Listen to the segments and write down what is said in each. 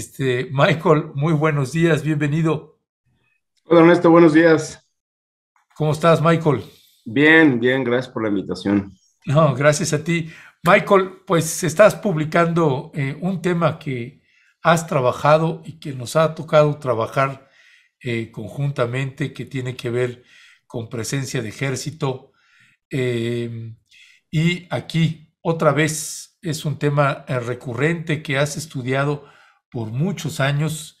Este, Michael, muy buenos días, bienvenido. Hola Ernesto, buenos días. ¿Cómo estás, Michael? Bien, bien, gracias por la invitación. No, gracias a ti. Michael, pues estás publicando eh, un tema que has trabajado y que nos ha tocado trabajar eh, conjuntamente, que tiene que ver con presencia de ejército. Em, y aquí, otra vez, es un tema eh, recurrente que has estudiado por muchos años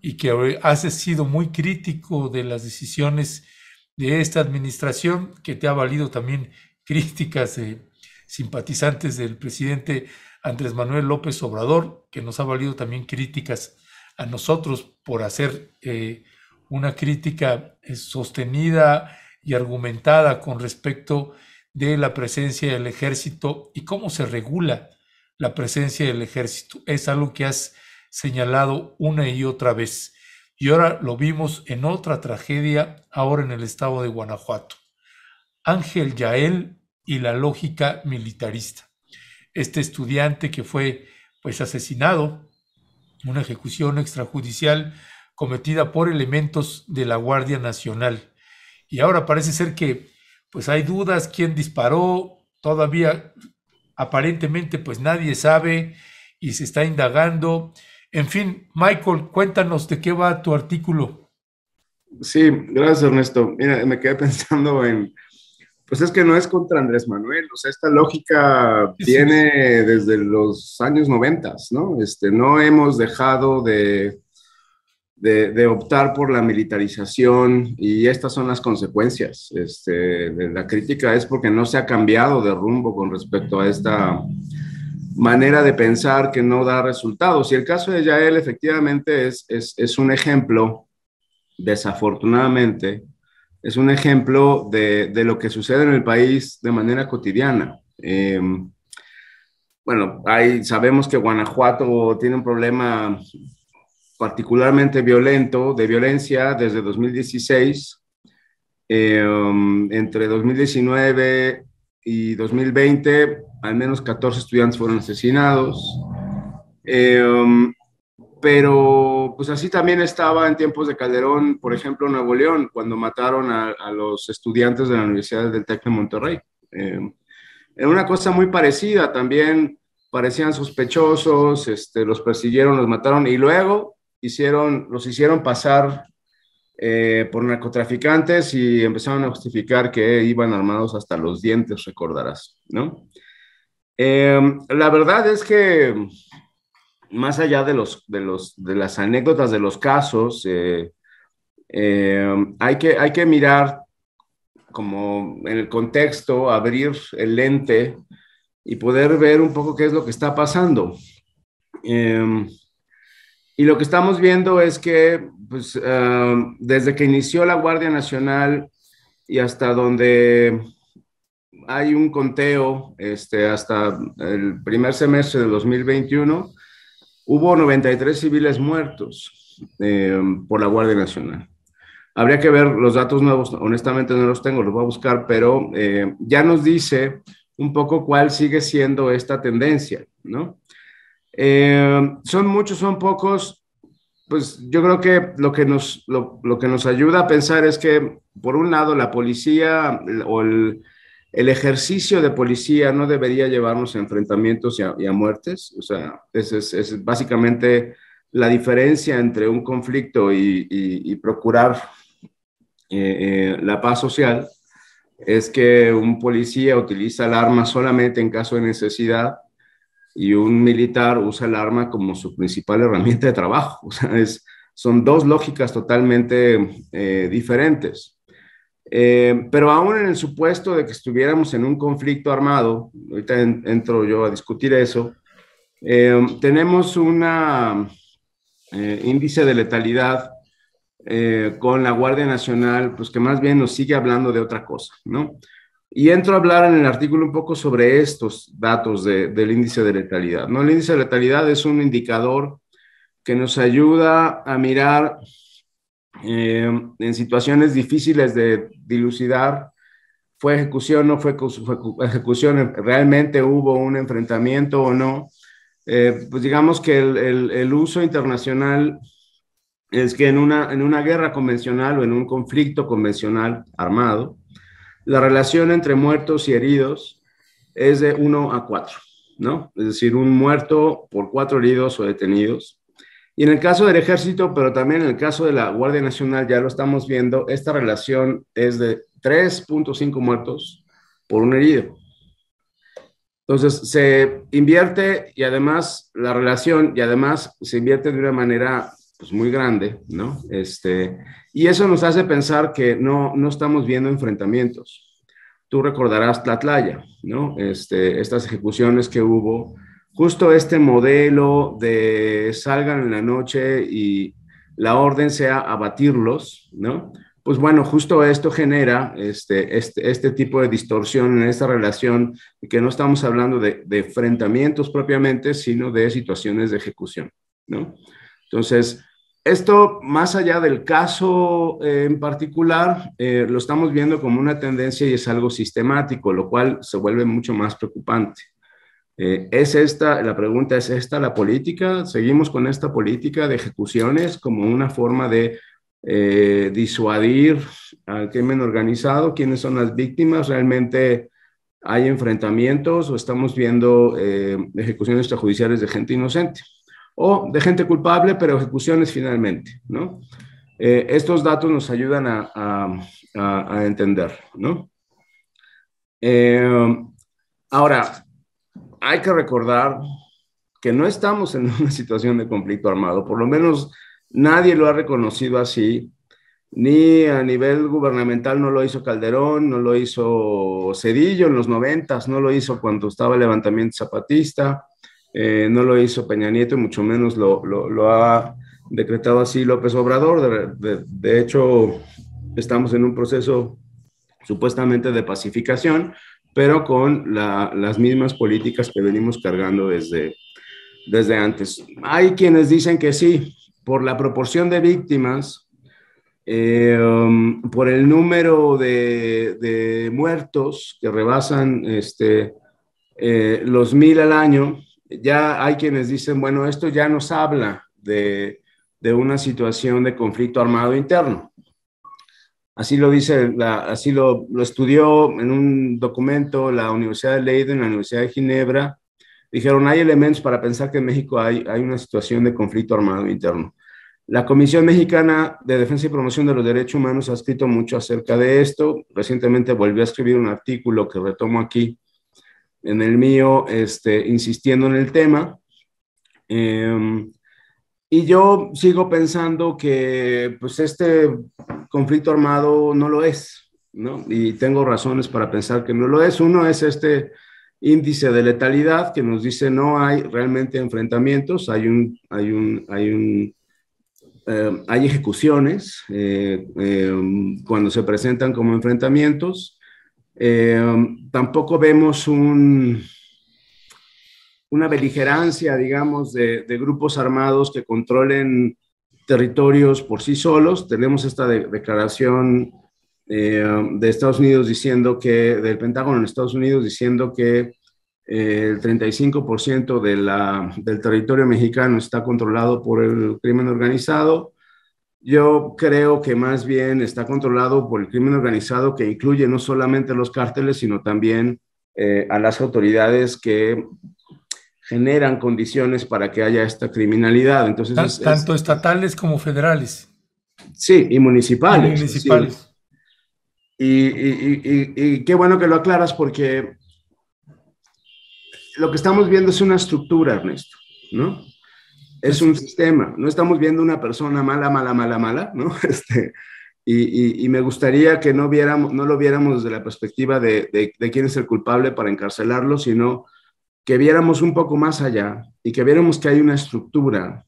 y que has sido muy crítico de las decisiones de esta administración, que te ha valido también críticas de simpatizantes del presidente Andrés Manuel López Obrador, que nos ha valido también críticas a nosotros por hacer eh, una crítica eh, sostenida y argumentada con respecto de la presencia del ejército y cómo se regula la presencia del ejército. Es algo que has señalado una y otra vez. Y ahora lo vimos en otra tragedia, ahora en el estado de Guanajuato. Ángel Yael y la lógica militarista. Este estudiante que fue pues asesinado, una ejecución extrajudicial cometida por elementos de la Guardia Nacional. Y ahora parece ser que pues hay dudas quién disparó, todavía aparentemente pues nadie sabe y se está indagando en fin, Michael, cuéntanos de qué va tu artículo. Sí, gracias Ernesto. Mira, me quedé pensando en, pues es que no es contra Andrés Manuel, o sea, esta lógica tiene viene desde los años noventas, ¿no? Este, no hemos dejado de, de, optar por la militarización y estas son las consecuencias. Este, la crítica es porque no se ha cambiado de rumbo con respecto a esta manera de pensar que no da resultados. Y el caso de Yael efectivamente es, es, un ejemplo, desafortunadamente, es un ejemplo de, lo que sucede en el país de manera cotidiana. Eh, bueno, hay, sabemos que Guanajuato tiene un problema particularmente violento de violencia desde 2016. Eh, um, entre 2019 y 2020 al menos 14 estudiantes fueron asesinados. Eh, um, pero pues así también estaba en tiempos de Calderón, por ejemplo, Nuevo León, cuando mataron a, los estudiantes de la Universidad del TEC de Monterrey. Eh, era una cosa muy parecida, también parecían sospechosos, este, los persiguieron, los mataron y luego hicieron, los hicieron pasar eh, por narcotraficantes y empezaron a justificar que iban armados hasta los dientes, recordarás, ¿no? Em, la verdad es que más allá de, de, las anécdotas de los casos, eh, em, hay, que, hay que mirar como en el contexto, abrir el lente y poder ver un poco qué es lo que está pasando. Em, y lo que estamos viendo es que pues, desde que inició la Guardia Nacional y hasta donde hay un conteo este, hasta el primer semestre de 2021. Hubo 93 civiles muertos eh, por la Guardia Nacional. Habría que ver los datos nuevos, honestamente no los tengo, los voy a buscar, pero eh, ya nos dice un poco cuál sigue siendo esta tendencia, ¿no? Eh, son muchos, son pocos. Pues yo creo que lo que, nos, lo, lo que nos ayuda a pensar es que, por un lado, la policía o el, el ejercicio de policía no debería llevarnos a enfrentamientos y a, muertes. O sea, esa es, básicamente la diferencia entre un conflicto y, procurar eh, eh, la paz social. Es que un policía utiliza el arma solamente en caso de necesidad y un militar usa el arma como su principal herramienta de trabajo. O sea, son dos lógicas totalmente eh, diferentes. Eh, pero aún en el supuesto de que estuviéramos en un conflicto armado, ahorita entro yo a discutir eso, eh, tenemos un eh, índice de letalidad con la Guardia Nacional, pues que más bien nos sigue hablando de otra cosa, ¿no? Y entro a hablar en el artículo un poco sobre estos datos de, del índice de letalidad, ¿no? El índice de letalidad es un indicador que nos ayuda a mirar eh, en situaciones difíciles de dilucidar, ¿fue ejecución no fue, ejecución? ¿Realmente hubo un enfrentamiento o no? Eh, pues digamos que el, uso internacional es que en una, en una guerra convencional o en un conflicto convencional armado, la relación entre muertos y heridos es de 1 a 4, ¿no? Es decir, un muerto por cuatro heridos o detenidos y en el caso del ejército, pero también en el caso de la Guardia Nacional, ya lo estamos viendo, esta relación es de 3.5 muertos por un herido. Entonces, se invierte y además la relación, y además se invierte de una manera pues, muy grande, ¿no? Este, y eso nos hace pensar que no, no estamos viendo enfrentamientos. Tú recordarás Tlatlaya, ¿no? Este, estas ejecuciones que hubo justo este modelo de salgan en la noche y la orden sea abatirlos, ¿no? Pues bueno, justo esto genera este, este, este tipo de distorsión en esta relación, que no estamos hablando de, enfrentamientos propiamente, sino de situaciones de ejecución, ¿no? Entonces, esto, más allá del caso eh, en particular, eh, lo estamos viendo como una tendencia y es algo sistemático, lo cual se vuelve mucho más preocupante. Eh, ¿Es esta, la pregunta es esta la política? ¿Seguimos con esta política de ejecuciones como una forma de eh, disuadir al crimen organizado? ¿Quiénes son las víctimas? ¿Realmente hay enfrentamientos o estamos viendo eh, ejecuciones extrajudiciales de gente inocente? O de gente culpable, pero ejecuciones finalmente, ¿no? estos datos nos ayudan a, a entender, ¿no? ahora, hay que recordar que no estamos en una situación de conflicto armado, por lo menos nadie lo ha reconocido así, ni a nivel gubernamental no lo hizo Calderón, no lo hizo Cedillo en los noventas, no lo hizo cuando estaba el levantamiento zapatista, eh, no lo hizo Peña Nieto, y mucho menos lo, ha decretado así López Obrador. de hecho, estamos en un proceso supuestamente de pacificación, pero con las mismas políticas que venimos cargando desde, desde antes. Hay quienes dicen que sí, por la proporción de víctimas, eh, um, por el número de, muertos que rebasan este, eh, los mil al año, ya hay quienes dicen, bueno, esto ya nos habla de una situación de conflicto armado interno. Así lo dice, así lo, estudió en un documento la Universidad de Leiden, la Universidad de Ginebra. Dijeron, hay elementos para pensar que en México hay, hay una situación de conflicto armado interno. La Comisión Mexicana de Defensa y Promoción de los Derechos Humanos ha escrito mucho acerca de esto. Recientemente volvió a escribir un artículo que retomo aquí en el mío, este, insistiendo en el tema. Em, y yo sigo pensando que pues este conflicto armado no lo es, ¿no? Y tengo razones para pensar que no lo es. Uno es este índice de letalidad que nos dice no hay realmente enfrentamientos, hay un, hay un, hay un, eh, hay ejecuciones eh, eh, cuando se presentan como enfrentamientos. tampoco vemos un, una beligerancia, digamos, de grupos armados que controlen territorios por sí solos. Tenemos esta declaración eh, de Estados Unidos diciendo que, del Pentágono en Estados Unidos diciendo que eh, el 35% de la, del territorio mexicano está controlado por el crimen organizado. Yo creo que más bien está controlado por el crimen organizado que incluye no solamente los cárteles, sino también eh, a las autoridades que generan condiciones para que haya esta criminalidad. Entonces, tanto estatales como federales. Sí, y municipales. Y municipales. Y, qué bueno que lo aclaras porque lo que estamos viendo es una estructura, Ernesto, ¿no? Es un sistema, no estamos viendo una persona mala, mala, mala, mala, ¿no? Este, y, me gustaría que no, viéramos, no lo viéramos desde la perspectiva de, de, de, quién es el culpable para encarcelarlo, sino que viéramos un poco más allá y que viéramos que hay una estructura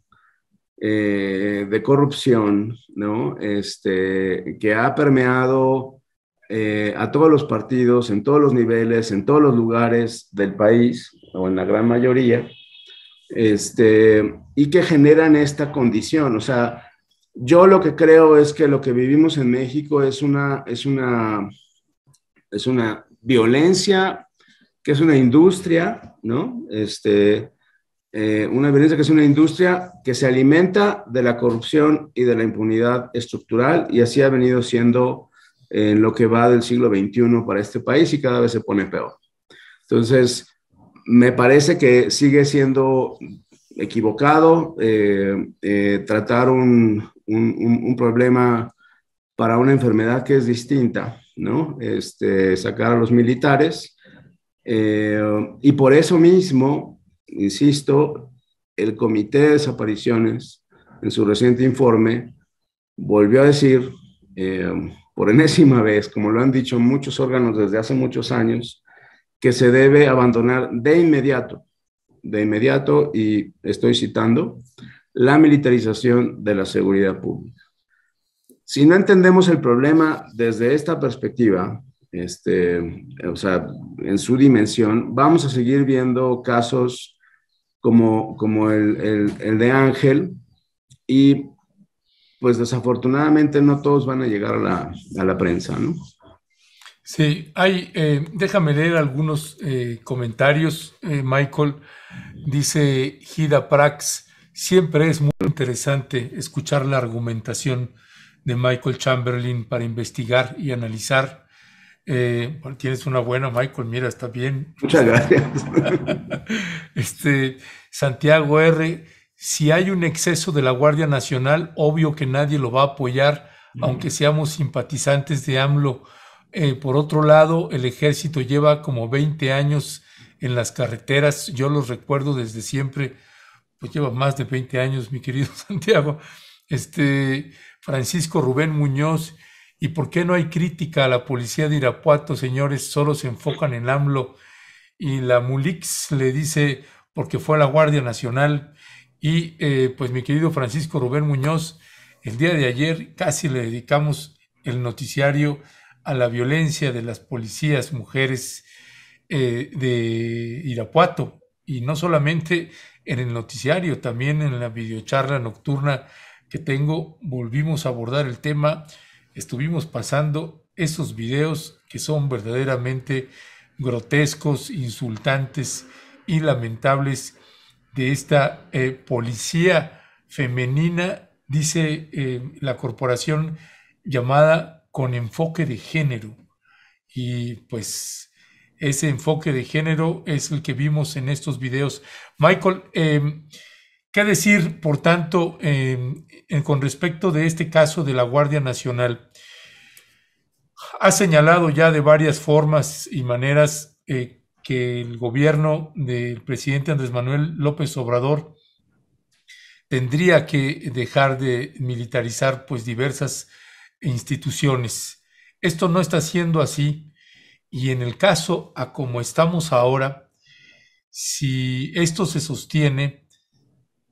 eh, de corrupción, ¿no? Este, que ha permeado eh, a todos los partidos, en todos los niveles, en todos los lugares del país, o en la gran mayoría, este, y que generan esta condición. O sea, yo lo que creo es que lo que vivimos en México es una, es una, es una violencia que es una industria, ¿no? Este, eh, una violencia que es una industria que se alimenta de la corrupción y de la impunidad estructural y así ha venido siendo en lo que va del siglo XXI para este país y cada vez se pone peor. Entonces, me parece que sigue siendo equivocado eh, eh, tratar un, un, un, problema para una enfermedad que es distinta, ¿no? Este, sacar a los militares eh, y por eso mismo, insisto, el Comité de Desapariciones, en su reciente informe, volvió a decir, eh, por enésima vez, como lo han dicho muchos órganos desde hace muchos años, que se debe abandonar de inmediato, de inmediato, y estoy citando, la militarización de la seguridad pública. Si no entendemos el problema desde esta perspectiva, este, o sea, en su dimensión, vamos a seguir viendo casos como, como el, de Ángel y pues desafortunadamente no todos van a llegar a la, prensa, ¿no? Sí, hay, eh, déjame leer algunos eh, comentarios, eh, Michael. Dice Gida Prax, siempre es muy interesante escuchar la argumentación de Michael Chamberlain para investigar y analizar eh, tienes una buena, Michael, mira, está bien. Muchas gracias. este, Santiago R., si hay un exceso de la Guardia Nacional, obvio que nadie lo va a apoyar, aunque seamos simpatizantes de AMLO. Eh, por otro lado, el ejército lleva como 20 años en las carreteras, yo los recuerdo desde siempre, pues lleva más de 20 años, mi querido Santiago. Este, Francisco Rubén Muñoz, ¿Y por qué no hay crítica a la policía de Irapuato, señores? Solo se enfocan en AMLO. Y la Mulix le dice, porque fue a la Guardia Nacional. Y eh, pues mi querido Francisco Rubén Muñoz, el día de ayer casi le dedicamos el noticiario a la violencia de las policías mujeres eh, de Irapuato. Y no solamente en el noticiario, también en la videocharla nocturna que tengo, volvimos a abordar el tema estuvimos pasando esos videos que son verdaderamente grotescos, insultantes y lamentables de esta eh, policía femenina, dice eh, la corporación llamada con enfoque de género. Y pues ese enfoque de género es el que vimos en estos videos. Michael, em, ¿qué decir, por tanto, em, con respecto de este caso de la Guardia Nacional? ha señalado ya de varias formas y maneras eh, que el gobierno del presidente Andrés Manuel López Obrador tendría que dejar de militarizar pues diversas instituciones. Esto no está siendo así y en el caso a como estamos ahora, si esto se sostiene,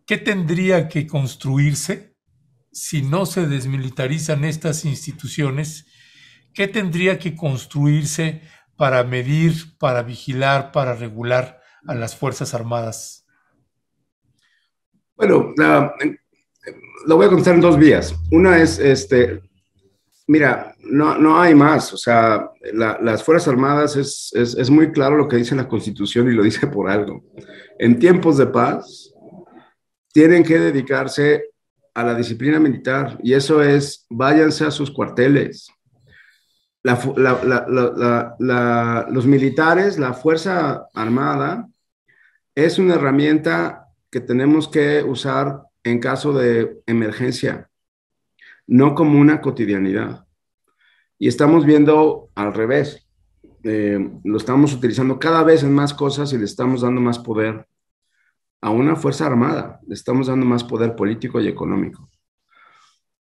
¿qué tendría que construirse si no se desmilitarizan estas instituciones ¿Qué tendría que construirse para medir, para vigilar, para regular a las Fuerzas Armadas? Bueno, lo eh, voy a contar en dos vías. Una es, este, mira, no, hay más. O sea, las Fuerzas Armadas es, es, muy claro lo que dice la Constitución y lo dice por algo. En tiempos de paz, tienen que dedicarse a la disciplina militar y eso es, váyanse a sus cuarteles, los militares, la Fuerza Armada, es una herramienta que tenemos que usar en caso de emergencia, no como una cotidianidad. Y estamos viendo al revés. Eh, lo estamos utilizando cada vez en más cosas y le estamos dando más poder a una Fuerza Armada, le estamos dando más poder político y económico.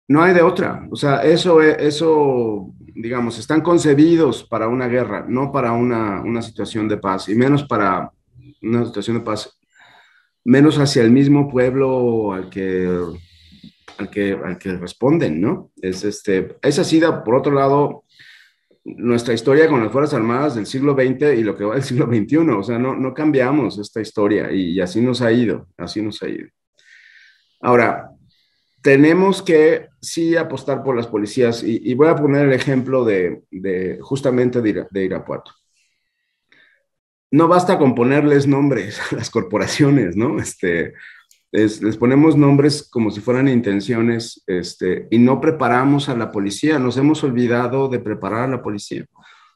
No hay de otra. O sea, eso, e, eso, digamos, están concebidos para una guerra, no para una, situación de paz, y menos para una situación de paz, menos hacia el mismo pueblo al que, al que, que responden, ¿no? Es, este, es así, por otro lado, nuestra historia con las Fuerzas Armadas del siglo XX y lo que va del siglo XXI. O sea, no, cambiamos esta historia y así nos ha ido, así nos ha ido. Ahora, tenemos que sí apostar por las policías y, voy a poner el ejemplo de, justamente de, Irapuato. No basta con ponerles nombres a las corporaciones, ¿no? Este, les ponemos nombres como si fueran intenciones este, y no preparamos a la policía, nos hemos olvidado de preparar a la policía.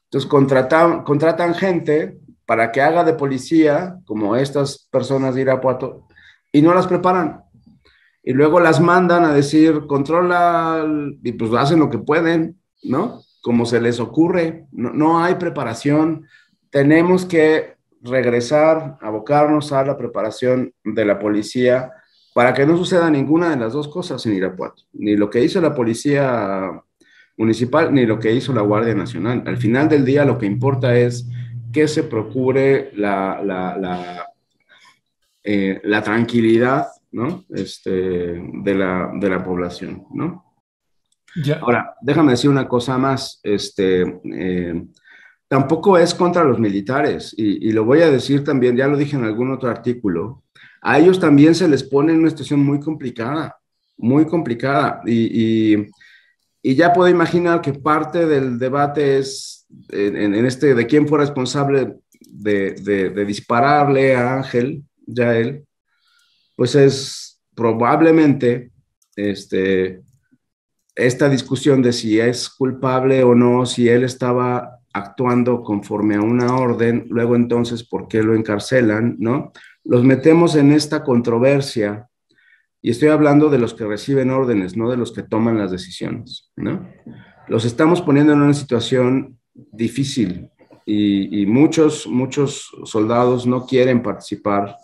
Entonces contratan, contratan gente para que haga de policía, como estas personas de Irapuato, y no las preparan y luego las mandan a decir, controla, y pues hacen lo que pueden, ¿no? Como se les ocurre, no, hay preparación. Tenemos que regresar, abocarnos a la preparación de la policía para que no suceda ninguna de las dos cosas en Irapuato, ni lo que hizo la policía municipal, ni lo que hizo la Guardia Nacional. Al final del día lo que importa es que se procure la, la, la eh, tranquilidad ¿no? Este, de, la, población, ¿no? Ahora, déjame decir una cosa más, este, eh, tampoco es contra los militares, y, lo voy a decir también, ya lo dije en algún otro artículo, a ellos también se les pone en una situación muy complicada, muy complicada, y, ya puedo imaginar que parte del debate es en, este de quién fue responsable de, de dispararle a Ángel, ya él, pues es probablemente este, esta discusión de si es culpable o no, si él estaba actuando conforme a una orden, luego entonces, ¿por qué lo encarcelan? ¿No? Los metemos en esta controversia y estoy hablando de los que reciben órdenes, no de los que toman las decisiones, ¿no? Los estamos poniendo en una situación difícil y, y muchos, muchos soldados no quieren participar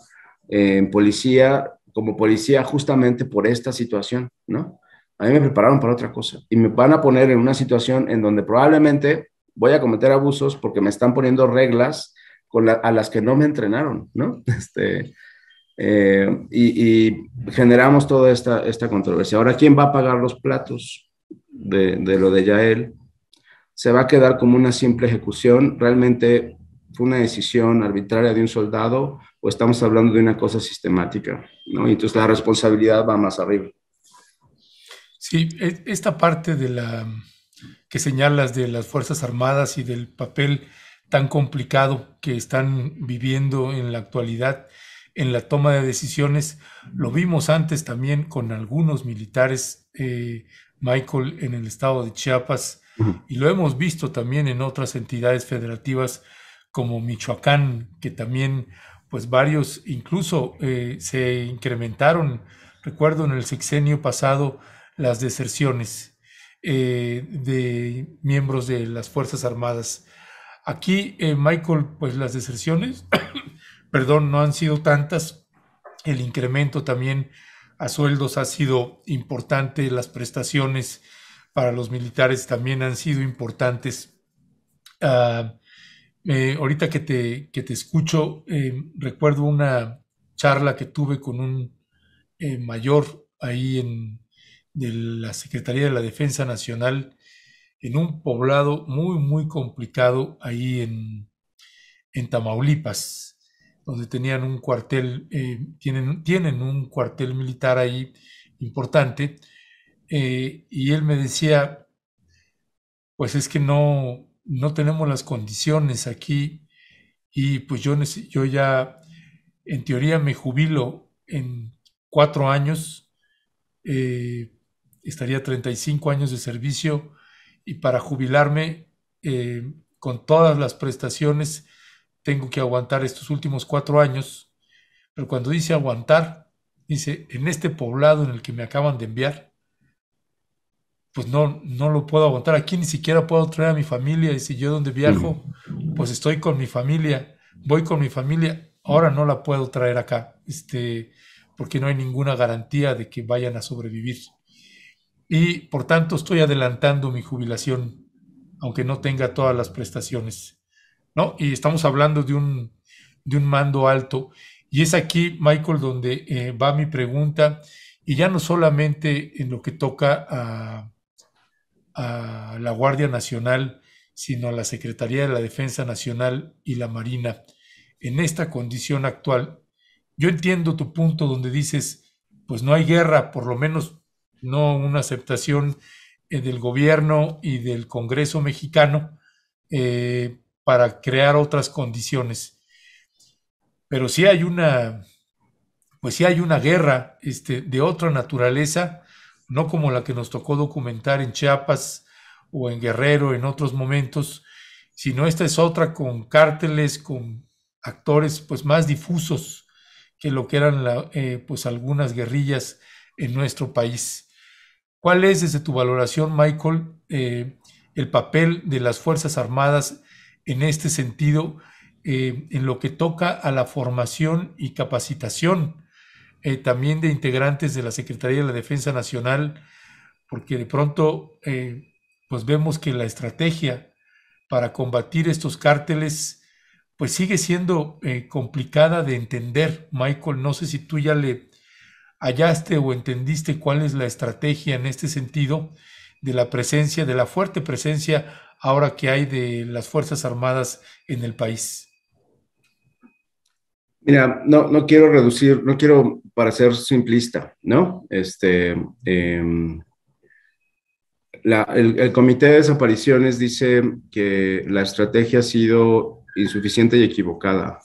en policía, como policía, justamente por esta situación, ¿no? A mí me prepararon para otra cosa y me van a poner en una situación en donde probablemente voy a cometer abusos porque me están poniendo reglas con a las que no me entrenaron, ¿no? Este, eh, y, generamos toda esta, esta controversia. Ahora, ¿quién va a pagar los platos de, de lo de Yael? ¿Se va a quedar como una simple ejecución? Realmente ¿Fue una decisión arbitraria de un soldado o estamos hablando de una cosa sistemática? ¿no? Y entonces la responsabilidad va más arriba. Sí, e, esta parte de la que señalas de las Fuerzas Armadas y del papel tan complicado que están viviendo en la actualidad en la toma de decisiones, lo vimos antes también con algunos militares, eh, Michael, en el estado de Chiapas, y lo hemos visto también en otras entidades federativas como Michoacán, que también pues varios incluso eh, se incrementaron, recuerdo en el sexenio pasado, las deserciones eh, de miembros de las Fuerzas Armadas. Aquí, eh, Michael, pues las deserciones, perdón, no han sido tantas, el incremento también a sueldos ha sido importante, las prestaciones para los militares también han sido importantes. Ah, eh, ahorita que te, te escucho, eh, recuerdo una charla que tuve con un eh, mayor ahí en de la Secretaría de la Defensa Nacional, en un poblado muy, muy complicado ahí en, Tamaulipas, donde tenían un cuartel, tienen, tienen un cuartel militar ahí importante, y él me decía, pues es que no, no tenemos las condiciones aquí y pues yo, yo ya en teoría me jubilo en cuatro años, eh, estaría 35 años de servicio y para jubilarme eh, con todas las prestaciones tengo que aguantar estos últimos cuatro años, pero cuando dice aguantar, dice en este poblado en el que me acaban de enviar, pues no, no lo puedo aguantar. Aquí ni siquiera puedo traer a mi familia y si yo donde viajo, pues estoy con mi familia, voy con mi familia, ahora no la puedo traer acá, este, porque no hay ninguna garantía de que vayan a sobrevivir. Y por tanto estoy adelantando mi jubilación, aunque no tenga todas las prestaciones. ¿no? Y estamos hablando de un, mando alto. Y es aquí, Michael, donde eh, va mi pregunta, y ya no solamente en lo que toca a a la Guardia Nacional, sino a la Secretaría de la Defensa Nacional y la Marina, en esta condición actual. Yo entiendo tu punto donde dices, pues no hay guerra, por lo menos no una aceptación eh, del gobierno y del Congreso mexicano eh, para crear otras condiciones. Pero sí hay una, pues si hay una guerra este, de otra naturaleza no como la que nos tocó documentar en Chiapas o en Guerrero en otros momentos, sino esta es otra con cárteles, con actores pues más difusos que lo que eran eh, pues algunas guerrillas en nuestro país. ¿Cuál es desde tu valoración, Michael, eh, el papel de las Fuerzas Armadas en este sentido, eh, en lo que toca a la formación y capacitación eh, también de integrantes de la Secretaría de la Defensa Nacional, porque de pronto eh, pues vemos que la estrategia para combatir estos cárteles pues sigue siendo eh, complicada de entender. Michael, no sé si tú ya le hallaste o entendiste cuál es la estrategia en este sentido de la presencia, de la fuerte presencia ahora que hay de las Fuerzas Armadas en el país. Mira, no, quiero reducir, no quiero para ser simplista, ¿no? Este, em, el, Comité de Desapariciones dice que la estrategia ha sido insuficiente y equivocada.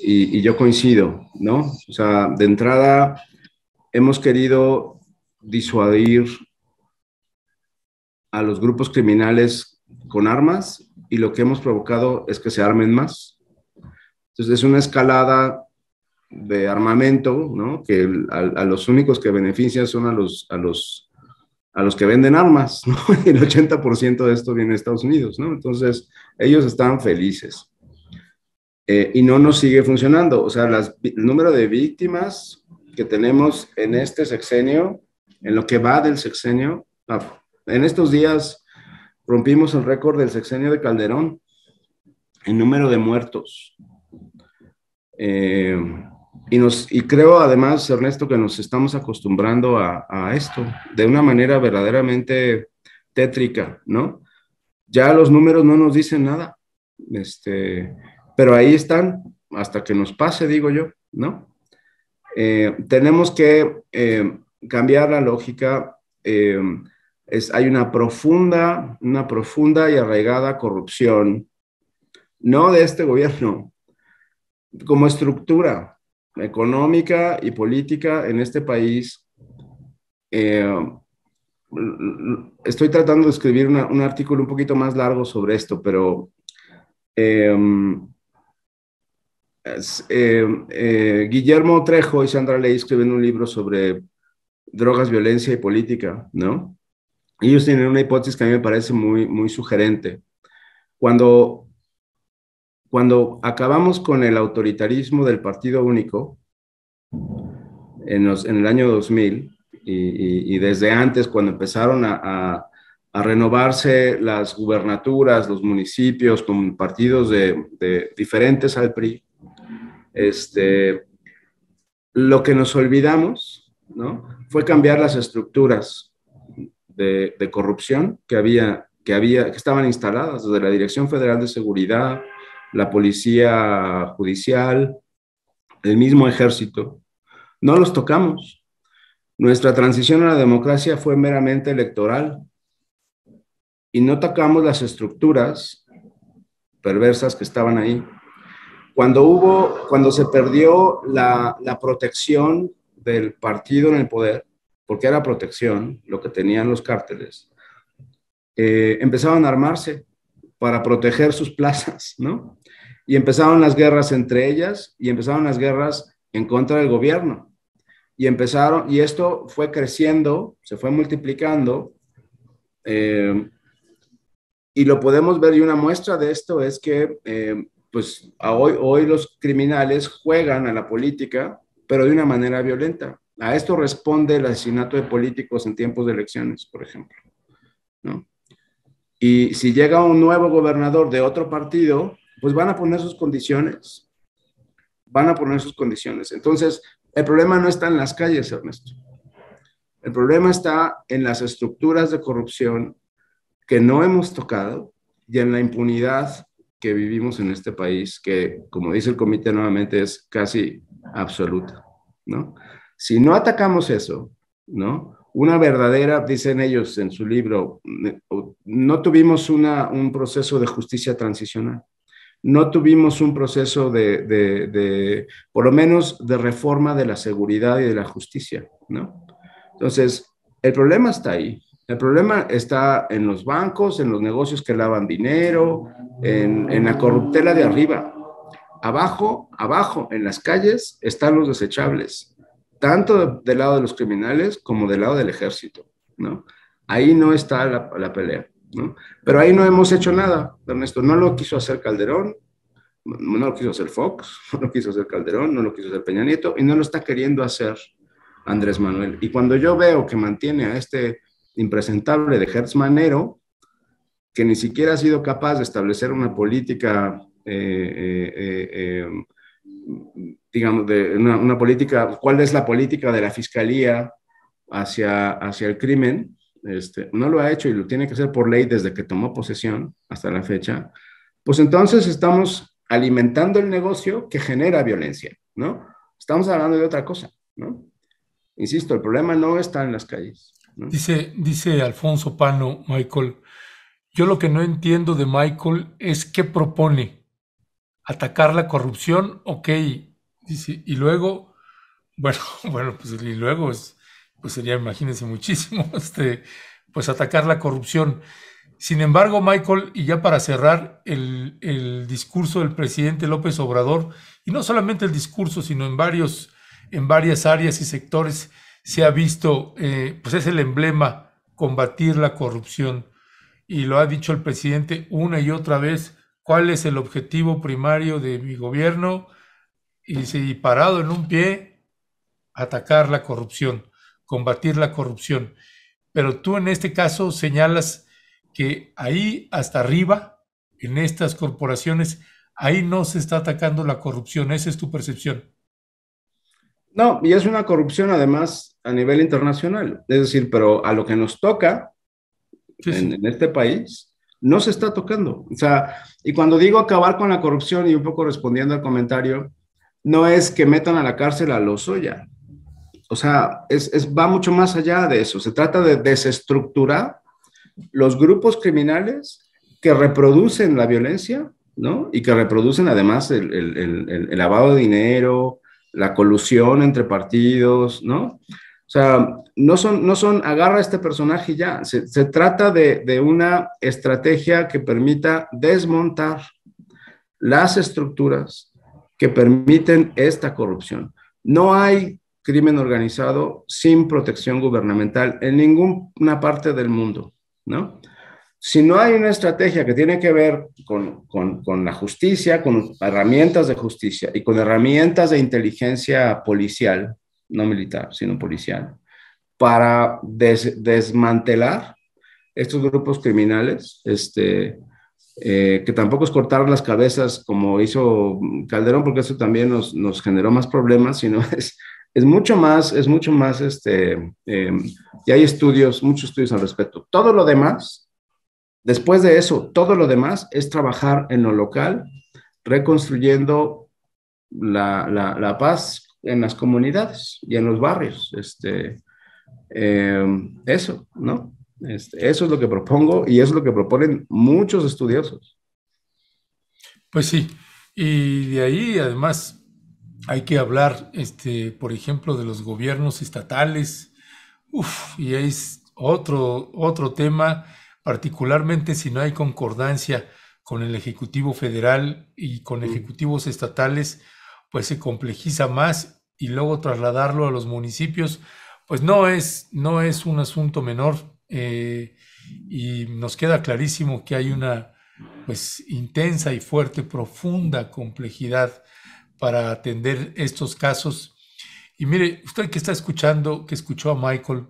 Y, y yo coincido, ¿no? O sea, de entrada, hemos querido disuadir a los grupos criminales con armas y lo que hemos provocado es que se armen más entonces es una escalada de armamento, ¿no? Que a, los únicos que benefician son a los, a los, a los que venden armas, ¿no? el 80% de esto viene de Estados Unidos, ¿no? Entonces ellos están felices. Eh, y no nos sigue funcionando. O sea, el número de víctimas que tenemos en este sexenio, en lo que va del sexenio, ah, en estos días rompimos el récord del sexenio de Calderón en número de muertos. Eh, y, nos, y creo además, Ernesto, que nos estamos acostumbrando a, esto de una manera verdaderamente tétrica, ¿no? Ya los números no nos dicen nada, este, pero ahí están hasta que nos pase, digo yo, ¿no? Eh, tenemos que eh, cambiar la lógica. es, hay una profunda, una profunda y arraigada corrupción, no de este gobierno, como estructura económica y política en este país, eh, estoy tratando de escribir un artículo un poquito más largo sobre esto, pero em, em, eh, Guillermo Trejo y Sandra Ley escriben un libro sobre drogas, violencia y política, ¿no? Ellos tienen una hipótesis que a mí me parece muy, muy sugerente. Cuando cuando acabamos con el autoritarismo del partido único en, el año 2000 y, desde antes, cuando empezaron a, renovarse las gubernaturas, los municipios con partidos de, diferentes al PRI, este, lo que nos olvidamos ¿no? fue cambiar las estructuras de, de corrupción que había, que había, que estaban instaladas desde la Dirección Federal de Seguridad, la policía judicial, el mismo ejército. No los tocamos. Nuestra transición a la democracia fue meramente electoral y no tocamos las estructuras perversas que estaban ahí. Cuando hubo, cuando se perdió la, protección del partido en el poder, porque era protección lo que tenían los cárteles, empezaban eh, empezaron a armarse para proteger sus plazas, ¿no? y empezaron las guerras entre ellas y empezaron las guerras en contra del gobierno. Y empezaron, y esto fue creciendo, se fue multiplicando. Eh, y lo podemos ver, y una muestra de esto es que, eh, pues, hoy, hoy los criminales juegan a la política, pero de una manera violenta. A esto responde el asesinato de políticos en tiempos de elecciones, por ejemplo. Y si llega un nuevo gobernador de otro partido, pues van a poner sus condiciones, van a poner sus condiciones. Entonces, el problema no está en las calles, Ernesto. El problema está en las estructuras de corrupción que no hemos tocado y en la impunidad que vivimos en este país, que, como dice el comité nuevamente, es casi absoluta, ¿no? Si no atacamos eso, ¿no? Una verdadera, dicen ellos en su libro, no tuvimos una, un proceso de justicia transicional no tuvimos un proceso de, por lo menos, de reforma de la seguridad y de la justicia, ¿no? Entonces, el problema está ahí. El problema está en los bancos, en los negocios que lavan dinero, en, la corruptela de arriba. Abajo, abajo, en las calles, están los desechables, tanto del lado de los criminales como del lado del ejército, ¿no? Ahí no está la pelea. Pero ahí no hemos hecho nada, Ernesto. No lo quiso hacer Calderón, no lo quiso hacer Fox, no lo quiso hacer Calderón, no lo quiso hacer Peña Nieto y no lo está queriendo hacer Andrés Manuel. Y cuando yo veo que mantiene a este impresentable de Hertz Manero, que ni siquiera ha sido capaz de establecer una política, eh, eh, eh, em, digamos, de una, política, cuál es la política de la fiscalía hacia, hacia el crimen, este, no lo ha hecho y lo tiene que hacer por ley desde que tomó posesión hasta la fecha, pues entonces estamos alimentando el negocio que genera violencia, ¿no? Estamos hablando de otra cosa, ¿no? Insisto, el problema no está en las calles. Dice, dice Alfonso Pano, Michael, yo lo que no entiendo de Michael es qué propone. ¿Atacar la corrupción? Ok, y luego, bueno, bueno, pues y luego es pues sería, imagínense, muchísimo, este, pues atacar la corrupción. Sin embargo, Michael, y ya para cerrar, el, discurso del presidente López Obrador, y no solamente el discurso, sino en, varios, en varias áreas y sectores, se ha visto, eh, pues es el emblema, combatir la corrupción. Y lo ha dicho el presidente una y otra vez, cuál es el objetivo primario de mi gobierno, y, y parado en un pie, atacar la corrupción combatir la corrupción. Pero tú en este caso señalas que ahí hasta arriba, en estas corporaciones, ahí no se está atacando la corrupción. Esa es tu percepción. No, y es una corrupción además a nivel internacional. Es decir, pero a lo que nos toca En, este país, no se está tocando. O sea, y cuando digo acabar con la corrupción y un poco respondiendo al comentario, no es que metan a la cárcel a los soya, o sea, es, va mucho más allá de eso. Se trata de desestructurar los grupos criminales que reproducen la violencia, ¿no? Y que reproducen además el, lavado de dinero, la colusión entre partidos, ¿no? O sea, no son, no son agarra este personaje y ya. Se, trata de, de, una estrategia que permita desmontar las estructuras que permiten esta corrupción. No hay crimen organizado sin protección gubernamental en ninguna parte del mundo, ¿no? Si no hay una estrategia que tiene que ver con, la justicia, con herramientas de justicia y con herramientas de inteligencia policial, no militar, sino policial, para desmantelar estos grupos criminales, este, eh, que tampoco es cortar las cabezas como hizo Calderón, porque eso también nos, nos generó más problemas, sino es es mucho más, es mucho más, este, em, y hay estudios, muchos estudios al respecto. Todo lo demás, después de eso, todo lo demás es trabajar en lo local, reconstruyendo la, paz en las comunidades y en los barrios. Este, em, eso, ¿no? Este, eso es lo que propongo y es lo que proponen muchos estudiosos. Pues sí, y de ahí además hay que hablar, este, por ejemplo, de los gobiernos estatales. y es otro, otro tema, particularmente si no hay concordancia con el Ejecutivo Federal y con mm. ejecutivos estatales, pues se complejiza más y luego trasladarlo a los municipios, pues no es, no es un asunto menor eh, y nos queda clarísimo que hay una pues intensa y fuerte, profunda complejidad para atender estos casos. Y mire, usted que está escuchando, que escuchó a Michael,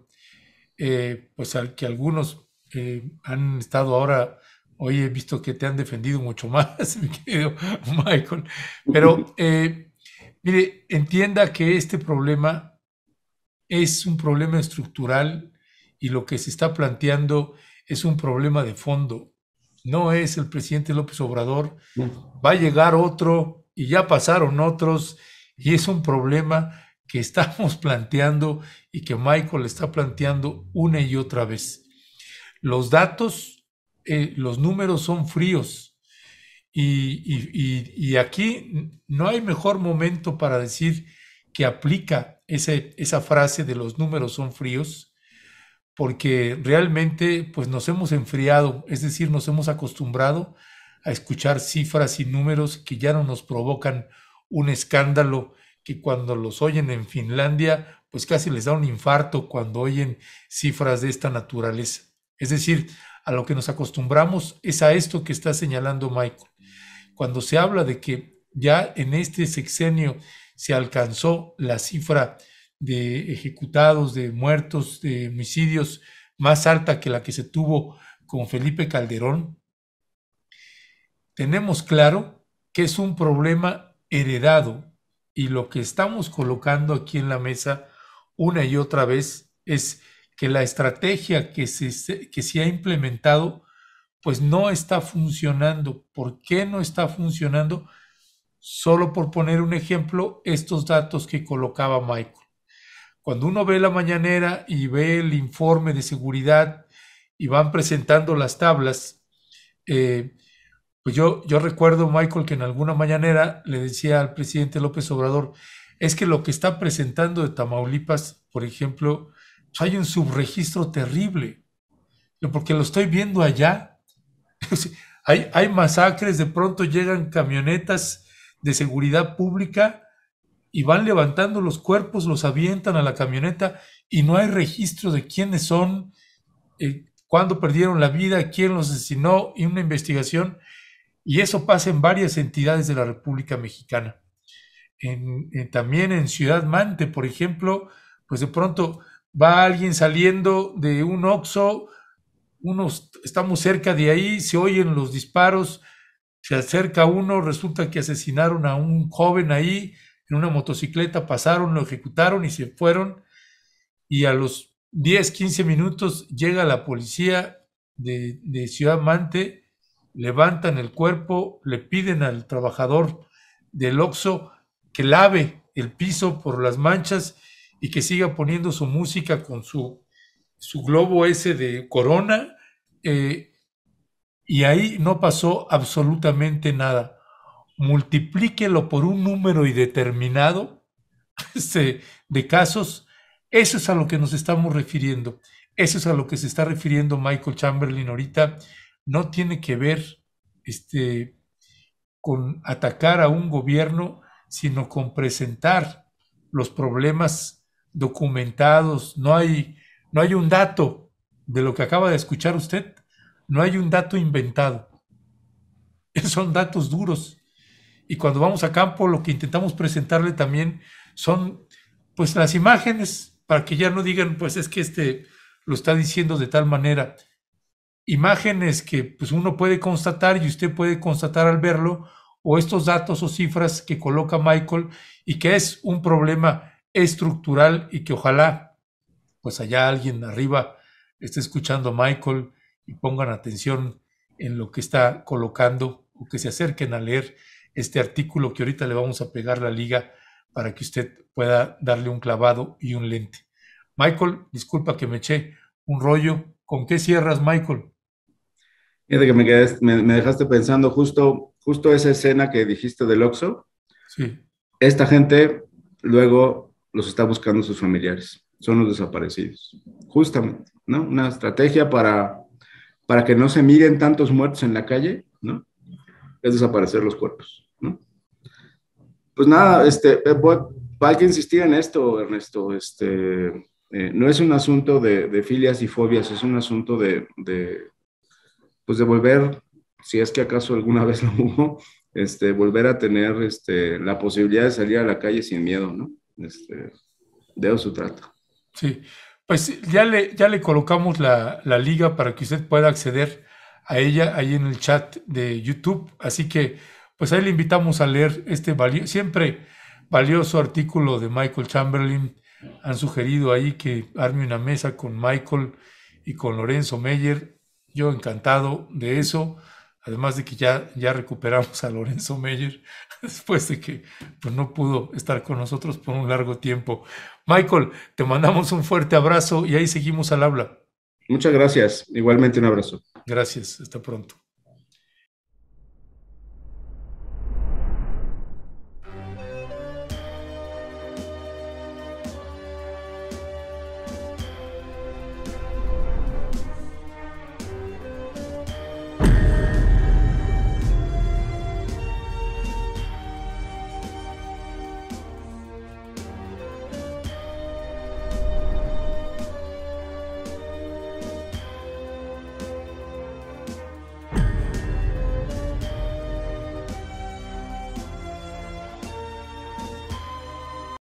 eh, pues al, que algunos eh, han estado ahora, hoy he visto que te han defendido mucho más, mi querido Michael, pero eh, mire, entienda que este problema es un problema estructural y lo que se está planteando es un problema de fondo. No es el presidente López Obrador, mm. va a llegar otro y ya pasaron otros y es un problema que estamos planteando y que Michael está planteando una y otra vez. Los datos, eh, los números son fríos y, aquí no hay mejor momento para decir que aplica esa frase de los números son fríos porque realmente pues nos hemos enfriado, es decir, nos hemos acostumbrado a escuchar cifras y números que ya no nos provocan un escándalo que cuando los oyen en Finlandia, pues casi les da un infarto cuando oyen cifras de esta naturaleza. Es decir, a lo que nos acostumbramos es a esto que está señalando Michael. Cuando se habla de que ya en este sexenio se alcanzó la cifra de ejecutados, de muertos, de homicidios más alta que la que se tuvo con Felipe Calderón, tenemos claro que es un problema heredado y lo que estamos colocando aquí en la mesa una y otra vez es que la estrategia que se, que se ha implementado pues no está funcionando. ¿Por qué no está funcionando? Solo por poner un ejemplo, estos datos que colocaba Michael. Cuando uno ve la mañanera y ve el informe de seguridad y van presentando las tablas, eh, pues yo, yo recuerdo, Michael, que en alguna mañanera le decía al presidente López Obrador, es que lo que está presentando de Tamaulipas, por ejemplo, hay un subregistro terrible, porque lo estoy viendo allá. hay, hay masacres, de pronto llegan camionetas de seguridad pública y van levantando los cuerpos, los avientan a la camioneta y no hay registro de quiénes son, eh, cuándo perdieron la vida, quién los asesinó y una investigación y eso pasa en varias entidades de la República Mexicana. también en Ciudad Mante, por ejemplo, pues de pronto va alguien saliendo de un Oxo, estamos cerca de ahí, se oyen los disparos, se acerca uno, resulta que asesinaron a un joven ahí en una motocicleta, pasaron, lo ejecutaron y se fueron. Y a los 10, 15 minutos llega la policía de Ciudad Mante levantan el cuerpo, le piden al trabajador del Oxo que lave el piso por las manchas y que siga poniendo su música con su, su globo ese de corona. Eh, y ahí no pasó absolutamente nada. Multiplíquelo por un número y determinado este, de casos. Eso es a lo que nos estamos refiriendo. Eso es a lo que se está refiriendo Michael Chamberlain ahorita no tiene que ver este, con atacar a un gobierno, sino con presentar los problemas documentados. No hay, no hay un dato de lo que acaba de escuchar usted, no hay un dato inventado. Son datos duros. Y cuando vamos a campo, lo que intentamos presentarle también son pues las imágenes, para que ya no digan, pues es que este lo está diciendo de tal manera imágenes que pues, uno puede constatar y usted puede constatar al verlo, o estos datos o cifras que coloca Michael y que es un problema estructural y que ojalá pues allá alguien arriba esté escuchando a Michael y pongan atención en lo que está colocando o que se acerquen a leer este artículo que ahorita le vamos a pegar la liga para que usted pueda darle un clavado y un lente. Michael, disculpa que me eché un rollo, ¿Con qué cierras, Michael? Fíjate que me, dejaste pensando justo, justo esa escena que dijiste del Oxxo. Sí. Esta gente luego los está buscando sus familiares, son los desaparecidos, justamente, ¿no? Una estrategia para, para que no se miren tantos muertos en la calle, ¿no? Es desaparecer los cuerpos, ¿no? Pues nada, este, eh, ¿alguien hay que insistir en esto, Ernesto, este, eh, no es un asunto de, filias y fobias, es un asunto de, pues de volver, si es que acaso alguna vez lo hubo, este, volver a tener este, la posibilidad de salir a la calle sin miedo, ¿no? Este, de eso se Sí, pues ya le, ya le colocamos la, liga para que usted pueda acceder a ella ahí en el chat de YouTube, así que pues ahí le invitamos a leer este siempre valioso artículo de Michael Chamberlain han sugerido ahí que arme una mesa con Michael y con Lorenzo Meyer. Yo encantado de eso. Además de que ya, ya recuperamos a Lorenzo Meyer después de que pues, no pudo estar con nosotros por un largo tiempo. Michael, te mandamos un fuerte abrazo y ahí seguimos al habla. Muchas gracias. Igualmente un abrazo. Gracias. Hasta pronto.